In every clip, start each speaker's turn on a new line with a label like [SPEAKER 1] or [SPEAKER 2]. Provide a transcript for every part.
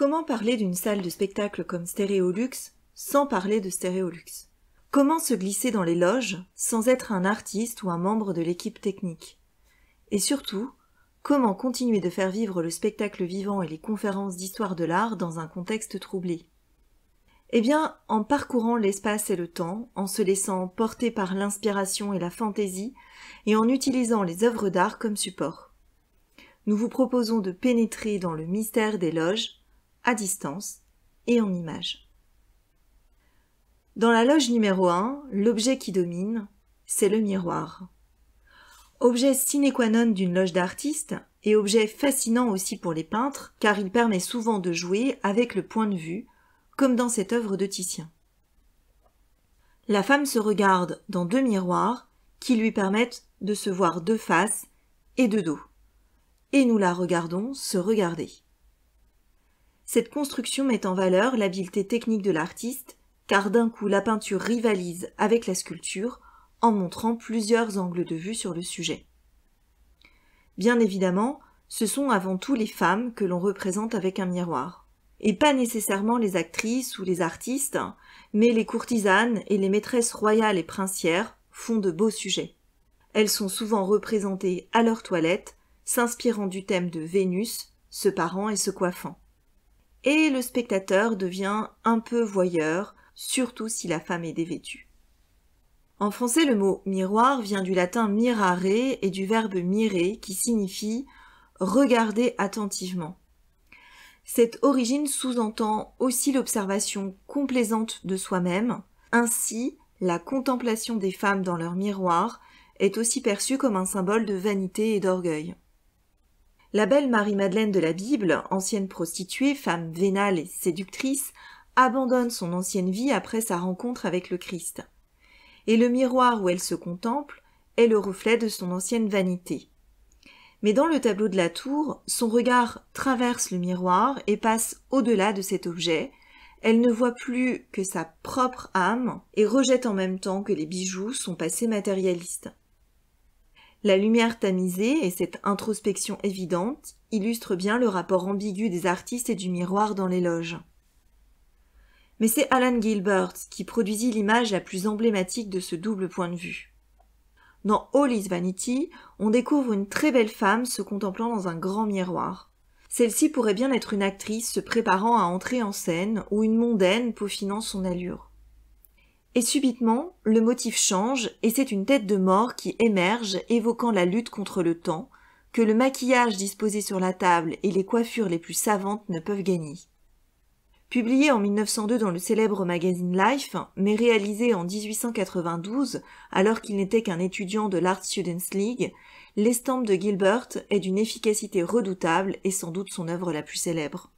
[SPEAKER 1] Comment parler d'une salle de spectacle comme Stéréolux sans parler de Stéréolux Comment se glisser dans les loges sans être un artiste ou un membre de l'équipe technique Et surtout, comment continuer de faire vivre le spectacle vivant et les conférences d'histoire de l'art dans un contexte troublé Eh bien, en parcourant l'espace et le temps, en se laissant porter par l'inspiration et la fantaisie, et en utilisant les œuvres d'art comme support. Nous vous proposons de pénétrer dans le mystère des loges à distance et en image. Dans la loge numéro 1, l'objet qui domine, c'est le miroir. Objet sine qua non d'une loge d'artiste et objet fascinant aussi pour les peintres car il permet souvent de jouer avec le point de vue, comme dans cette œuvre de Titien. La femme se regarde dans deux miroirs qui lui permettent de se voir de face et de dos. Et nous la regardons se regarder. Cette construction met en valeur l'habileté technique de l'artiste, car d'un coup la peinture rivalise avec la sculpture en montrant plusieurs angles de vue sur le sujet. Bien évidemment, ce sont avant tout les femmes que l'on représente avec un miroir, et pas nécessairement les actrices ou les artistes, mais les courtisanes et les maîtresses royales et princières font de beaux sujets. Elles sont souvent représentées à leur toilette, s'inspirant du thème de Vénus, se parant et se coiffant et le spectateur devient un peu voyeur, surtout si la femme est dévêtue. En français, le mot miroir vient du latin mirare et du verbe mirer qui signifie regarder attentivement. Cette origine sous-entend aussi l'observation complaisante de soi-même. Ainsi, la contemplation des femmes dans leur miroir est aussi perçue comme un symbole de vanité et d'orgueil. La belle Marie-Madeleine de la Bible, ancienne prostituée, femme vénale et séductrice, abandonne son ancienne vie après sa rencontre avec le Christ. Et le miroir où elle se contemple est le reflet de son ancienne vanité. Mais dans le tableau de la tour, son regard traverse le miroir et passe au-delà de cet objet, elle ne voit plus que sa propre âme et rejette en même temps que les bijoux son passé matérialiste. La lumière tamisée et cette introspection évidente illustrent bien le rapport ambigu des artistes et du miroir dans les loges. Mais c'est Alan Gilbert qui produisit l'image la plus emblématique de ce double point de vue. Dans All is Vanity, on découvre une très belle femme se contemplant dans un grand miroir. Celle-ci pourrait bien être une actrice se préparant à entrer en scène ou une mondaine peaufinant son allure. Et subitement, le motif change et c'est une tête de mort qui émerge évoquant la lutte contre le temps, que le maquillage disposé sur la table et les coiffures les plus savantes ne peuvent gagner. Publié en 1902 dans le célèbre magazine Life, mais réalisé en 1892 alors qu'il n'était qu'un étudiant de l'Art Students League, l'estampe de Gilbert est d'une efficacité redoutable et sans doute son œuvre la plus célèbre.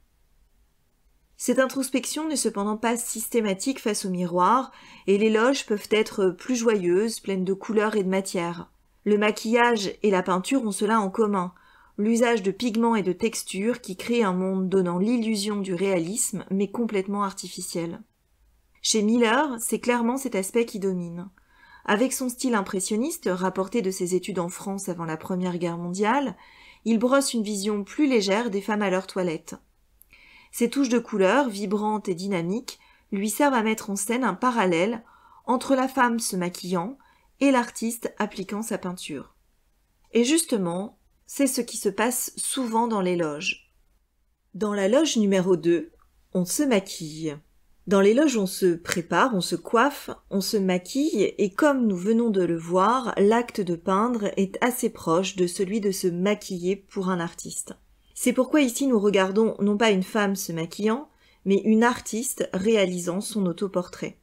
[SPEAKER 1] Cette introspection n'est cependant pas systématique face au miroir, et les loges peuvent être plus joyeuses, pleines de couleurs et de matières. Le maquillage et la peinture ont cela en commun, l'usage de pigments et de textures qui créent un monde donnant l'illusion du réalisme, mais complètement artificiel. Chez Miller, c'est clairement cet aspect qui domine. Avec son style impressionniste, rapporté de ses études en France avant la Première Guerre mondiale, il brosse une vision plus légère des femmes à leur toilette. Ces touches de couleur, vibrantes et dynamiques, lui servent à mettre en scène un parallèle entre la femme se maquillant et l'artiste appliquant sa peinture. Et justement, c'est ce qui se passe souvent dans les loges. Dans la loge numéro 2, on se maquille. Dans les loges, on se prépare, on se coiffe, on se maquille, et comme nous venons de le voir, l'acte de peindre est assez proche de celui de se maquiller pour un artiste. C'est pourquoi ici nous regardons non pas une femme se maquillant, mais une artiste réalisant son autoportrait.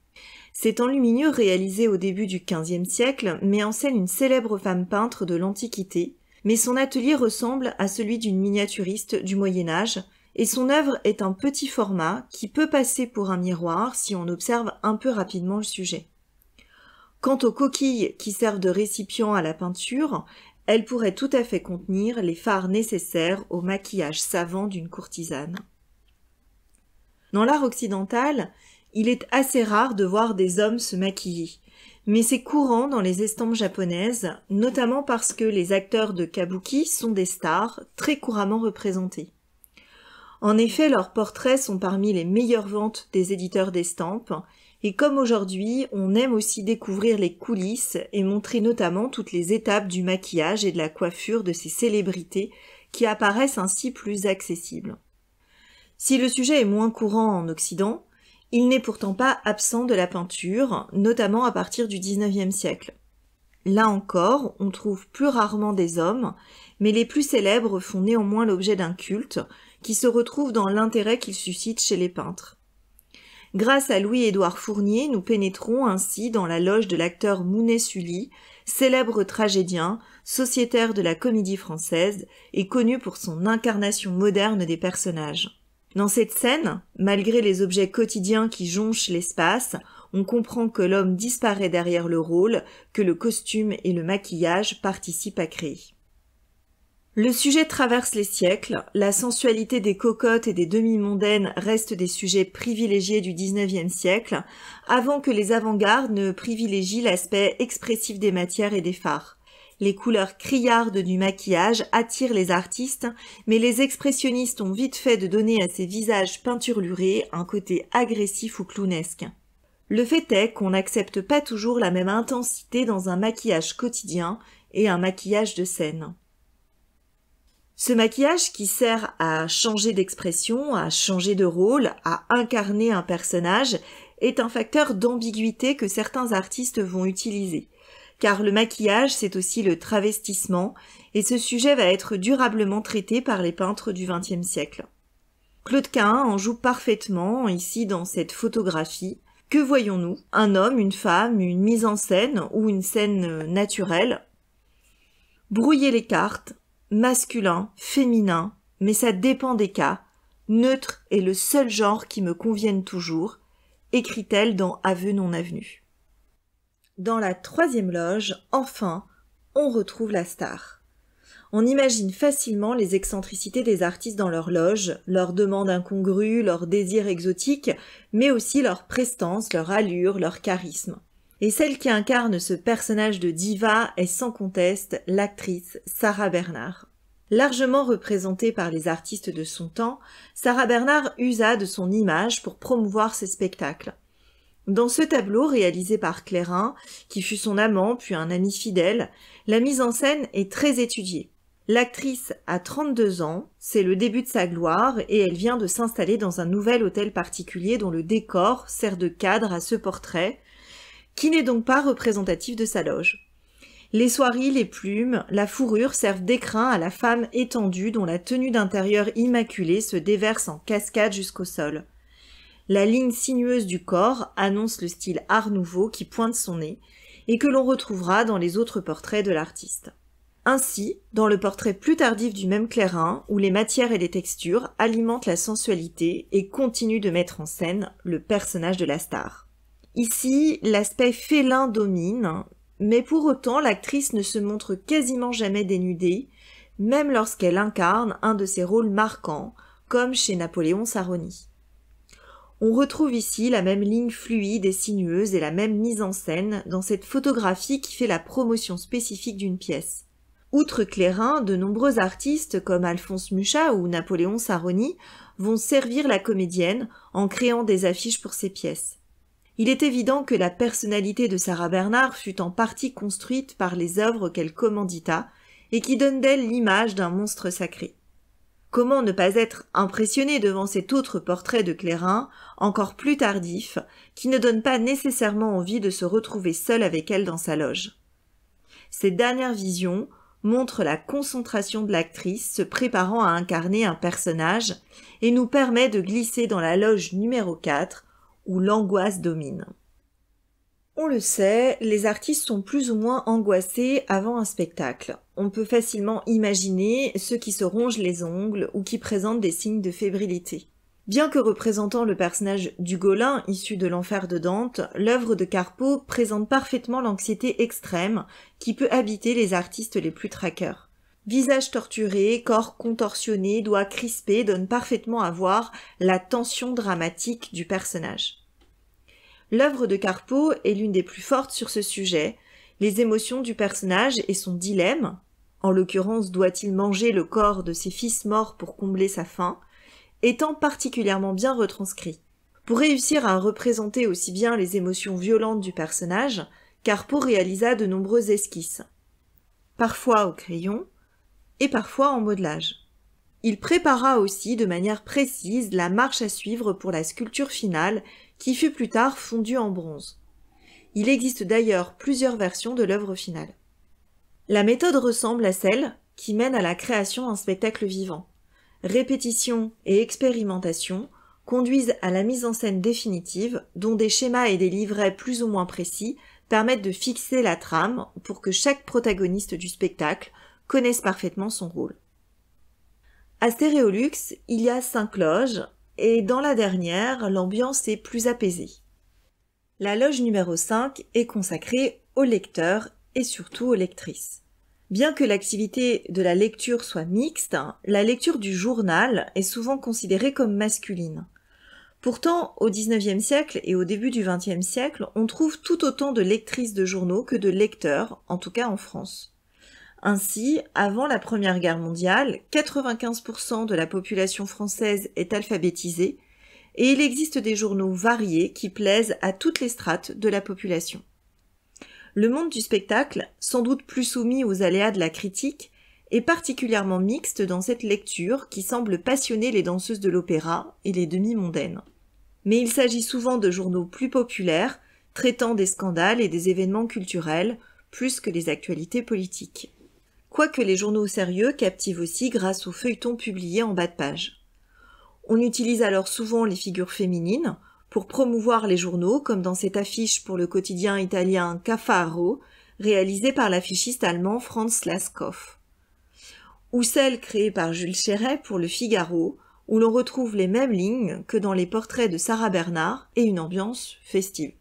[SPEAKER 1] Cet enlumineux réalisé au début du XVe siècle met en scène une célèbre femme peintre de l'Antiquité, mais son atelier ressemble à celui d'une miniaturiste du Moyen Âge, et son œuvre est un petit format qui peut passer pour un miroir si on observe un peu rapidement le sujet. Quant aux coquilles qui servent de récipient à la peinture, elle pourrait tout à fait contenir les fards nécessaires au maquillage savant d'une courtisane. Dans l'art occidental, il est assez rare de voir des hommes se maquiller, mais c'est courant dans les estampes japonaises, notamment parce que les acteurs de kabuki sont des stars très couramment représentées. En effet, leurs portraits sont parmi les meilleures ventes des éditeurs d'estampes, et comme aujourd'hui, on aime aussi découvrir les coulisses et montrer notamment toutes les étapes du maquillage et de la coiffure de ces célébrités qui apparaissent ainsi plus accessibles. Si le sujet est moins courant en Occident, il n'est pourtant pas absent de la peinture, notamment à partir du XIXe siècle. Là encore, on trouve plus rarement des hommes, mais les plus célèbres font néanmoins l'objet d'un culte qui se retrouve dans l'intérêt qu'ils suscitent chez les peintres. Grâce à Louis-Édouard Fournier, nous pénétrons ainsi dans la loge de l'acteur Mounet Sully, célèbre tragédien, sociétaire de la comédie française et connu pour son incarnation moderne des personnages. Dans cette scène, malgré les objets quotidiens qui jonchent l'espace, on comprend que l'homme disparaît derrière le rôle que le costume et le maquillage participent à créer. Le sujet traverse les siècles, la sensualité des cocottes et des demi-mondaines reste des sujets privilégiés du XIXe siècle, avant que les avant-gardes ne privilégient l'aspect expressif des matières et des phares. Les couleurs criardes du maquillage attirent les artistes, mais les expressionnistes ont vite fait de donner à ces visages peinturlurés un côté agressif ou clownesque. Le fait est qu'on n'accepte pas toujours la même intensité dans un maquillage quotidien et un maquillage de scène. Ce maquillage qui sert à changer d'expression, à changer de rôle, à incarner un personnage, est un facteur d'ambiguïté que certains artistes vont utiliser. Car le maquillage, c'est aussi le travestissement, et ce sujet va être durablement traité par les peintres du XXe siècle. Claude Quin en joue parfaitement ici dans cette photographie. Que voyons-nous Un homme, une femme, une mise en scène ou une scène naturelle Brouiller les cartes, masculin, féminin, mais ça dépend des cas. Neutre est le seul genre qui me convienne toujours, écrit-elle dans Aveu non avenu. Dans la troisième loge, enfin, on retrouve la star. On imagine facilement les excentricités des artistes dans leur loge, leurs demandes incongrues, leurs désirs exotiques, mais aussi leur prestance, leur allure, leur charisme. Et celle qui incarne ce personnage de diva est sans conteste l'actrice Sarah Bernard. Largement représentée par les artistes de son temps, Sarah Bernard usa de son image pour promouvoir ses spectacles. Dans ce tableau réalisé par Clairin, qui fut son amant puis un ami fidèle, la mise en scène est très étudiée. L'actrice a 32 ans, c'est le début de sa gloire et elle vient de s'installer dans un nouvel hôtel particulier dont le décor sert de cadre à ce portrait, qui n'est donc pas représentatif de sa loge. Les soieries, les plumes, la fourrure servent d'écrin à la femme étendue dont la tenue d'intérieur immaculée se déverse en cascade jusqu'au sol. La ligne sinueuse du corps annonce le style art nouveau qui pointe son nez et que l'on retrouvera dans les autres portraits de l'artiste. Ainsi, dans le portrait plus tardif du même Clairin, où les matières et les textures alimentent la sensualité et continuent de mettre en scène le personnage de la star. Ici, l'aspect félin domine, mais pour autant l'actrice ne se montre quasiment jamais dénudée, même lorsqu'elle incarne un de ses rôles marquants, comme chez Napoléon Saroni. On retrouve ici la même ligne fluide et sinueuse et la même mise en scène dans cette photographie qui fait la promotion spécifique d'une pièce. Outre Clairin, de nombreux artistes comme Alphonse Mucha ou Napoléon Saroni vont servir la comédienne en créant des affiches pour ses pièces. Il est évident que la personnalité de Sarah Bernard fut en partie construite par les œuvres qu'elle commandita et qui donnent d'elle l'image d'un monstre sacré. Comment ne pas être impressionné devant cet autre portrait de Clérin, encore plus tardif, qui ne donne pas nécessairement envie de se retrouver seul avec elle dans sa loge. Ces dernières visions montrent la concentration de l'actrice se préparant à incarner un personnage et nous permet de glisser dans la loge numéro 4 où l'angoisse domine. On le sait, les artistes sont plus ou moins angoissés avant un spectacle. On peut facilement imaginer ceux qui se rongent les ongles ou qui présentent des signes de fébrilité. Bien que représentant le personnage du golin issu de l'enfer de Dante, l'œuvre de Carpo présente parfaitement l'anxiété extrême qui peut habiter les artistes les plus traqueurs. Visage torturé, corps contorsionné, doigts crispés donnent parfaitement à voir la tension dramatique du personnage. L'œuvre de Carpo est l'une des plus fortes sur ce sujet. Les émotions du personnage et son dilemme, en l'occurrence doit-il manger le corps de ses fils morts pour combler sa faim, étant particulièrement bien retranscrits. Pour réussir à représenter aussi bien les émotions violentes du personnage, Carpo réalisa de nombreuses esquisses, parfois au crayon et parfois en modelage. Il prépara aussi de manière précise la marche à suivre pour la sculpture finale qui fut plus tard fondu en bronze. Il existe d'ailleurs plusieurs versions de l'œuvre finale. La méthode ressemble à celle qui mène à la création d'un spectacle vivant. Répétition et expérimentation conduisent à la mise en scène définitive, dont des schémas et des livrets plus ou moins précis permettent de fixer la trame pour que chaque protagoniste du spectacle connaisse parfaitement son rôle. À Stéréolux, il y a cinq loges, et dans la dernière, l'ambiance est plus apaisée. La loge numéro 5 est consacrée aux lecteurs et surtout aux lectrices. Bien que l'activité de la lecture soit mixte, la lecture du journal est souvent considérée comme masculine. Pourtant, au XIXe siècle et au début du XXe siècle, on trouve tout autant de lectrices de journaux que de lecteurs, en tout cas en France. Ainsi, avant la Première Guerre mondiale, 95% de la population française est alphabétisée et il existe des journaux variés qui plaisent à toutes les strates de la population. Le monde du spectacle, sans doute plus soumis aux aléas de la critique, est particulièrement mixte dans cette lecture qui semble passionner les danseuses de l'opéra et les demi-mondaines. Mais il s'agit souvent de journaux plus populaires, traitant des scandales et des événements culturels, plus que des actualités politiques quoique les journaux sérieux captivent aussi grâce aux feuilletons publiés en bas de page. On utilise alors souvent les figures féminines pour promouvoir les journaux, comme dans cette affiche pour le quotidien italien Caffaro, réalisée par l'affichiste allemand Franz Laskoff. Ou celle créée par Jules Chéret pour le Figaro, où l'on retrouve les mêmes lignes que dans les portraits de Sarah Bernard et une ambiance festive.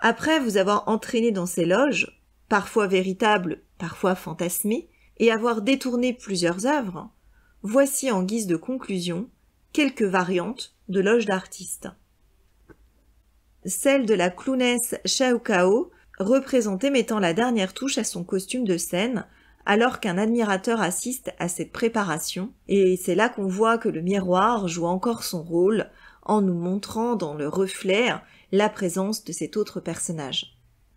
[SPEAKER 1] Après vous avoir entraîné dans ces loges, parfois véritables parfois fantasmé, et avoir détourné plusieurs œuvres, voici en guise de conclusion quelques variantes de loges d'artistes. Celle de la clownesse Shao Kao, représentée mettant la dernière touche à son costume de scène, alors qu'un admirateur assiste à cette préparation, et c'est là qu'on voit que le miroir joue encore son rôle en nous montrant dans le reflet la présence de cet autre personnage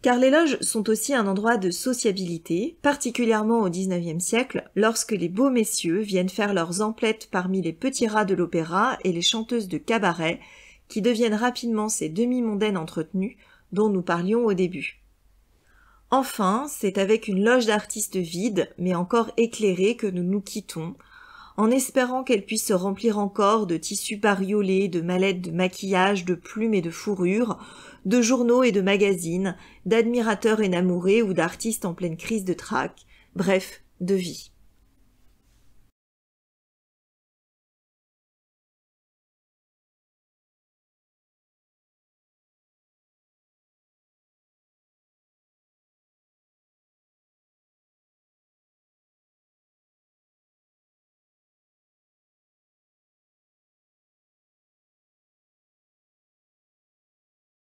[SPEAKER 1] car les loges sont aussi un endroit de sociabilité, particulièrement au XIXe siècle, lorsque les beaux messieurs viennent faire leurs emplettes parmi les petits rats de l'opéra et les chanteuses de cabaret, qui deviennent rapidement ces demi-mondaines entretenues dont nous parlions au début. Enfin, c'est avec une loge d'artistes vide, mais encore éclairée, que nous nous quittons, en espérant qu'elle puisse se remplir encore de tissus bariolés, de mallettes de maquillage, de plumes et de fourrures, de journaux et de magazines, d'admirateurs énamourés ou d'artistes en pleine crise de trac, bref, de vie.